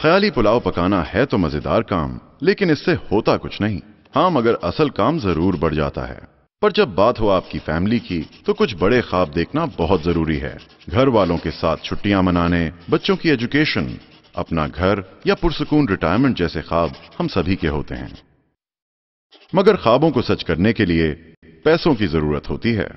ख्याली पुलाव पकाना है तो मजेदार काम लेकिन इससे होता कुछ नहीं हाँ मगर असल काम जरूर बढ़ जाता है पर जब बात हो आपकी फैमिली की तो कुछ बड़े ख्वाब देखना बहुत जरूरी है घर वालों के साथ छुट्टियां मनाने बच्चों की एजुकेशन अपना घर या पुरसकून रिटायरमेंट जैसे ख्वाब हम सभी के होते हैं मगर ख्वाबों को सच करने के लिए पैसों की जरूरत होती है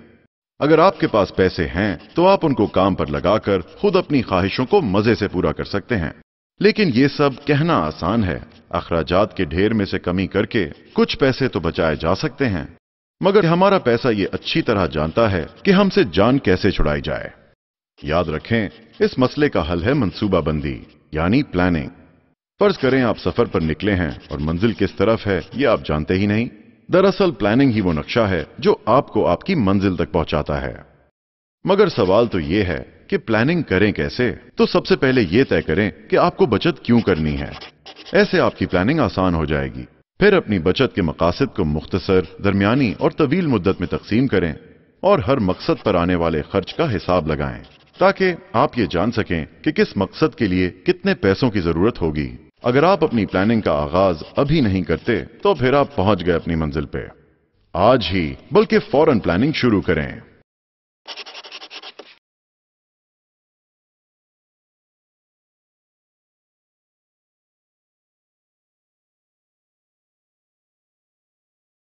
अगर आपके पास पैसे हैं तो आप उनको काम पर लगाकर खुद अपनी ख्वाहिशों को मजे से पूरा कर सकते हैं लेकिन ये सब कहना आसान है अखराजात के ढेर में से कमी करके कुछ पैसे तो बचाए जा सकते हैं मगर हमारा पैसा ये अच्छी तरह जानता है कि हमसे जान कैसे छुड़ाई जाए याद रखें इस मसले का हल है मनसूबाबंदी यानी प्लानिंग फर्ज करें आप सफर पर निकले हैं और मंजिल किस तरफ है ये आप जानते ही नहीं दरअसल प्लानिंग ही वो नक्शा है जो आपको आपकी मंजिल तक पहुंचाता है मगर सवाल तो ये है कि प्लानिंग करें कैसे तो सबसे पहले ये तय करें कि आपको बचत क्यों करनी है ऐसे आपकी प्लानिंग आसान हो जाएगी फिर अपनी बचत के मकासद को मुख्तसर दरमियानी और तवील मुद्दत में तकसीम करें और हर मकसद पर आने वाले खर्च का हिसाब लगाएं ताकि आप ये जान सकें कि किस मकसद के लिए कितने पैसों की जरूरत होगी अगर आप अपनी प्लानिंग का आगाज अभी नहीं करते तो फिर आप पहुंच गए अपनी मंजिल पे आज ही बल्कि फौरन प्लानिंग शुरू करें